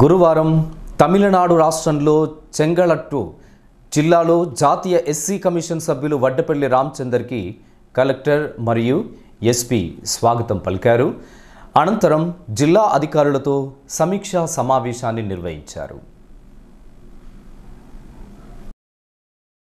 గురువారం తమిళనాడు రాష్ట్రంలో చెంగళట్టు జిల్లాలో జాతీయ ఎస్సీ కమిషన్ సభ్యులు వడ్డపల్లి రామచందర్కి కలెక్టర్ మరియు ఎస్పీ స్వాగతం పలికారు అనంతరం జిల్లా అధికారులతో సమీక్షా సమావేశాన్ని నిర్వహించారు